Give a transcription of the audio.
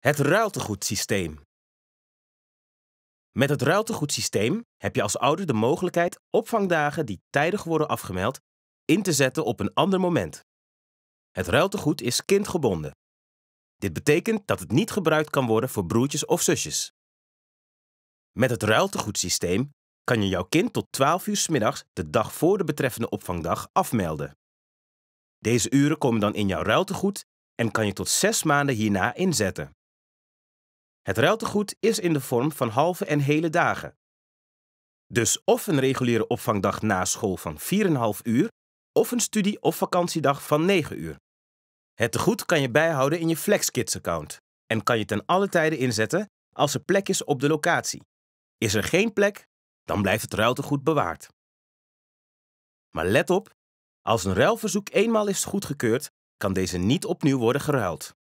Het ruiltegoedsysteem. Met het ruiltegoedsysteem heb je als ouder de mogelijkheid opvangdagen die tijdig worden afgemeld in te zetten op een ander moment. Het ruiltegoed is kindgebonden. Dit betekent dat het niet gebruikt kan worden voor broertjes of zusjes. Met het ruiltegoedsysteem kan je jouw kind tot 12 uur s middags de dag voor de betreffende opvangdag afmelden. Deze uren komen dan in jouw ruiltegoed en kan je tot 6 maanden hierna inzetten. Het ruiltegoed is in de vorm van halve en hele dagen. Dus of een reguliere opvangdag na school van 4,5 uur, of een studie- of vakantiedag van 9 uur. Het tegoed kan je bijhouden in je FlexKids-account en kan je ten alle tijden inzetten als er plek is op de locatie. Is er geen plek, dan blijft het ruiltegoed bewaard. Maar let op, als een ruilverzoek eenmaal is goedgekeurd, kan deze niet opnieuw worden geruild.